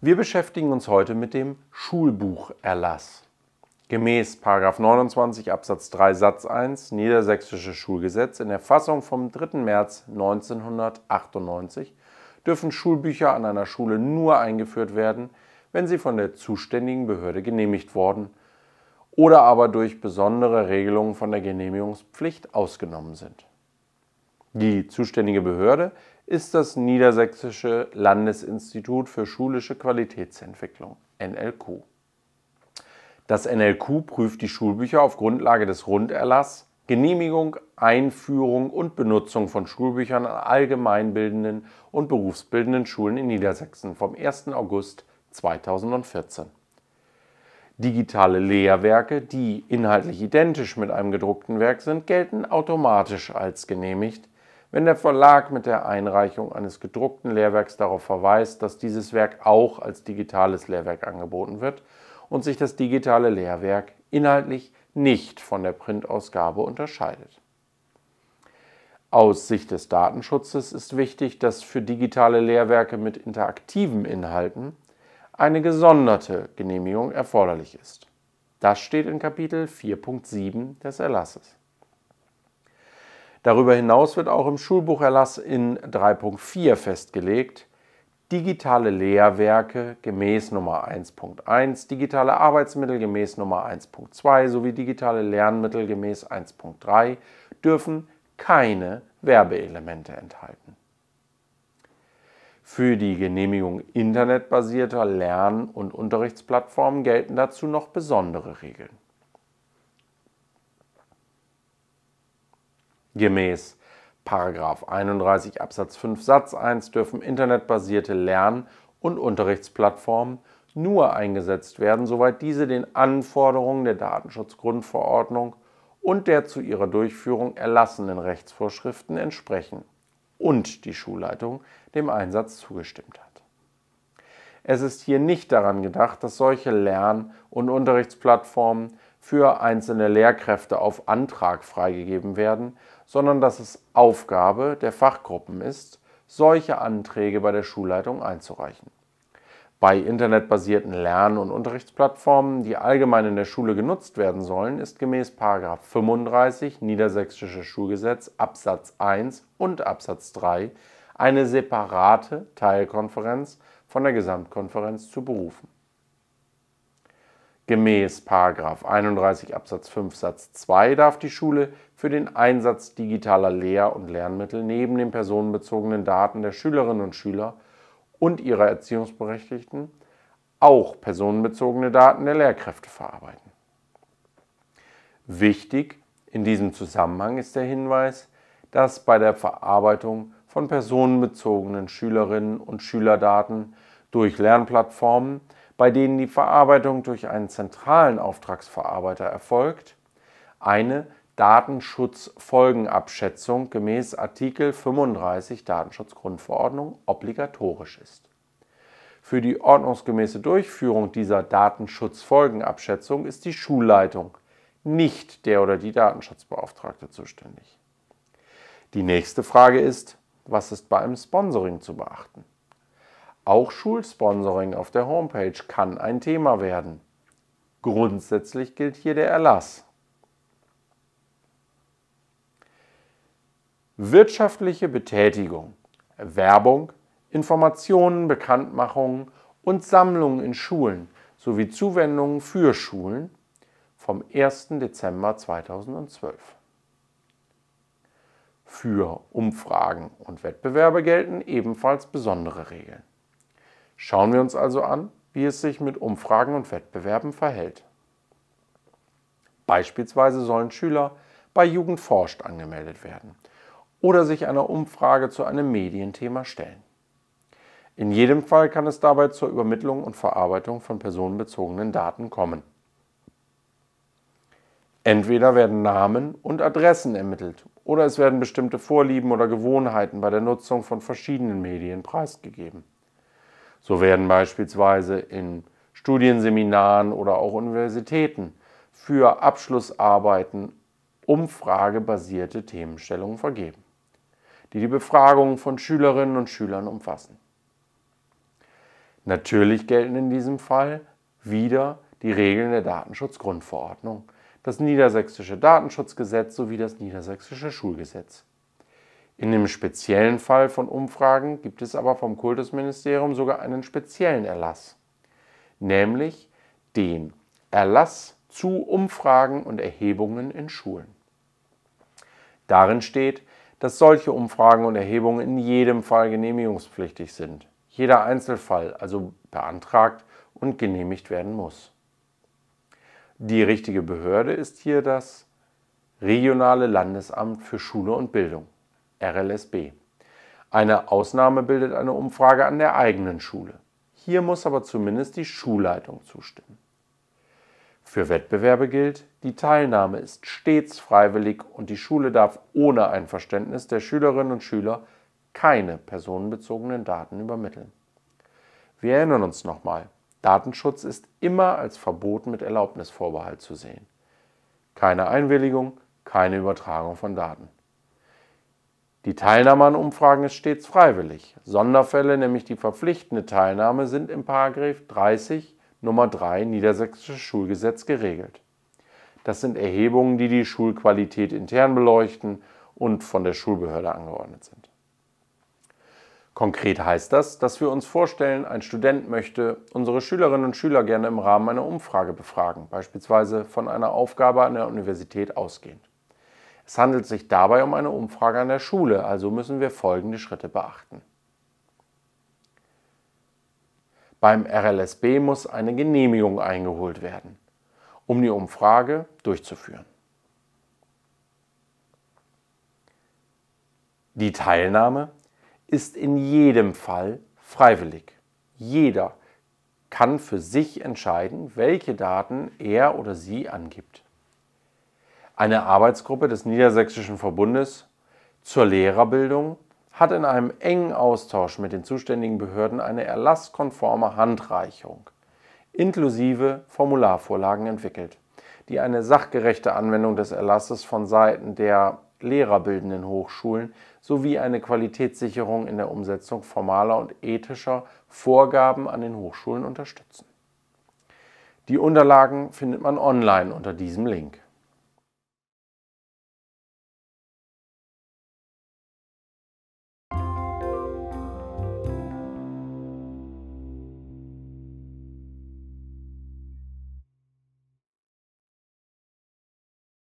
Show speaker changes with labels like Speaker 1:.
Speaker 1: Wir beschäftigen uns heute mit dem Schulbucherlass. Gemäß 29 Absatz 3 Satz 1 Niedersächsische Schulgesetz in der Fassung vom 3. März 1998 dürfen Schulbücher an einer Schule nur eingeführt werden, wenn sie von der zuständigen Behörde genehmigt worden oder aber durch besondere Regelungen von der Genehmigungspflicht ausgenommen sind. Die zuständige Behörde ist das Niedersächsische Landesinstitut für schulische Qualitätsentwicklung NLQ. Das NLQ prüft die Schulbücher auf Grundlage des Runderlass Genehmigung, Einführung und Benutzung von Schulbüchern an allgemeinbildenden und berufsbildenden Schulen in Niedersachsen vom 1. August 2014. Digitale Lehrwerke, die inhaltlich identisch mit einem gedruckten Werk sind, gelten automatisch als genehmigt, wenn der Verlag mit der Einreichung eines gedruckten Lehrwerks darauf verweist, dass dieses Werk auch als digitales Lehrwerk angeboten wird und sich das digitale Lehrwerk inhaltlich nicht von der Printausgabe unterscheidet. Aus Sicht des Datenschutzes ist wichtig, dass für digitale Lehrwerke mit interaktiven Inhalten eine gesonderte Genehmigung erforderlich ist. Das steht in Kapitel 4.7 des Erlasses. Darüber hinaus wird auch im Schulbucherlass in 3.4 festgelegt, digitale Lehrwerke gemäß Nummer 1.1, digitale Arbeitsmittel gemäß Nummer 1.2 sowie digitale Lernmittel gemäß 1.3 dürfen keine Werbeelemente enthalten. Für die Genehmigung internetbasierter Lern- und Unterrichtsplattformen gelten dazu noch besondere Regeln. Gemäß Paragraf 31 Absatz 5 Satz 1 dürfen internetbasierte Lern- und Unterrichtsplattformen nur eingesetzt werden, soweit diese den Anforderungen der Datenschutzgrundverordnung und der zu ihrer Durchführung erlassenen Rechtsvorschriften entsprechen und die Schulleitung dem Einsatz zugestimmt hat. Es ist hier nicht daran gedacht, dass solche Lern- und Unterrichtsplattformen für einzelne Lehrkräfte auf Antrag freigegeben werden, sondern dass es Aufgabe der Fachgruppen ist, solche Anträge bei der Schulleitung einzureichen. Bei internetbasierten Lern- und Unterrichtsplattformen, die allgemein in der Schule genutzt werden sollen, ist gemäß 35 Niedersächsisches Schulgesetz Absatz 1 und Absatz 3 eine separate Teilkonferenz von der Gesamtkonferenz zu berufen Gemäß 31 Absatz 5 Satz 2 darf die Schule für den Einsatz digitaler Lehr- und Lernmittel neben den personenbezogenen Daten der Schülerinnen und Schüler und ihrer Erziehungsberechtigten auch personenbezogene Daten der Lehrkräfte verarbeiten. Wichtig in diesem Zusammenhang ist der Hinweis, dass bei der Verarbeitung von personenbezogenen Schülerinnen und Schülerdaten durch Lernplattformen bei denen die Verarbeitung durch einen zentralen Auftragsverarbeiter erfolgt, eine Datenschutzfolgenabschätzung gemäß Artikel 35 Datenschutzgrundverordnung obligatorisch ist. Für die ordnungsgemäße Durchführung dieser Datenschutzfolgenabschätzung ist die Schulleitung, nicht der oder die Datenschutzbeauftragte zuständig. Die nächste Frage ist, was ist bei einem Sponsoring zu beachten? Auch Schulsponsoring auf der Homepage kann ein Thema werden. Grundsätzlich gilt hier der Erlass. Wirtschaftliche Betätigung, Werbung, Informationen, Bekanntmachungen und Sammlungen in Schulen sowie Zuwendungen für Schulen vom 1. Dezember 2012. Für Umfragen und Wettbewerbe gelten ebenfalls besondere Regeln. Schauen wir uns also an, wie es sich mit Umfragen und Wettbewerben verhält. Beispielsweise sollen Schüler bei Jugend forscht angemeldet werden oder sich einer Umfrage zu einem Medienthema stellen. In jedem Fall kann es dabei zur Übermittlung und Verarbeitung von personenbezogenen Daten kommen. Entweder werden Namen und Adressen ermittelt oder es werden bestimmte Vorlieben oder Gewohnheiten bei der Nutzung von verschiedenen Medien preisgegeben. So werden beispielsweise in Studienseminaren oder auch Universitäten für Abschlussarbeiten umfragebasierte Themenstellungen vergeben, die die Befragung von Schülerinnen und Schülern umfassen. Natürlich gelten in diesem Fall wieder die Regeln der Datenschutzgrundverordnung, das niedersächsische Datenschutzgesetz sowie das niedersächsische Schulgesetz. In dem speziellen Fall von Umfragen gibt es aber vom Kultusministerium sogar einen speziellen Erlass, nämlich den Erlass zu Umfragen und Erhebungen in Schulen. Darin steht, dass solche Umfragen und Erhebungen in jedem Fall genehmigungspflichtig sind. Jeder Einzelfall also beantragt und genehmigt werden muss. Die richtige Behörde ist hier das regionale Landesamt für Schule und Bildung. RLSB. Eine Ausnahme bildet eine Umfrage an der eigenen Schule. Hier muss aber zumindest die Schulleitung zustimmen. Für Wettbewerbe gilt, die Teilnahme ist stets freiwillig und die Schule darf ohne Einverständnis der Schülerinnen und Schüler keine personenbezogenen Daten übermitteln. Wir erinnern uns nochmal, Datenschutz ist immer als Verbot mit Erlaubnisvorbehalt zu sehen. Keine Einwilligung, keine Übertragung von Daten. Die Teilnahme an Umfragen ist stets freiwillig. Sonderfälle, nämlich die verpflichtende Teilnahme, sind im 30 Nummer 3 Niedersächsisches Schulgesetz geregelt. Das sind Erhebungen, die die Schulqualität intern beleuchten und von der Schulbehörde angeordnet sind. Konkret heißt das, dass wir uns vorstellen, ein Student möchte unsere Schülerinnen und Schüler gerne im Rahmen einer Umfrage befragen, beispielsweise von einer Aufgabe an der Universität ausgehend. Es handelt sich dabei um eine Umfrage an der Schule, also müssen wir folgende Schritte beachten. Beim RLSB muss eine Genehmigung eingeholt werden, um die Umfrage durchzuführen. Die Teilnahme ist in jedem Fall freiwillig. Jeder kann für sich entscheiden, welche Daten er oder sie angibt. Eine Arbeitsgruppe des Niedersächsischen Verbundes zur Lehrerbildung hat in einem engen Austausch mit den zuständigen Behörden eine erlasskonforme Handreichung inklusive Formularvorlagen entwickelt, die eine sachgerechte Anwendung des Erlasses von Seiten der lehrerbildenden Hochschulen sowie eine Qualitätssicherung in der Umsetzung formaler und ethischer Vorgaben an den Hochschulen unterstützen. Die Unterlagen findet man online unter diesem Link.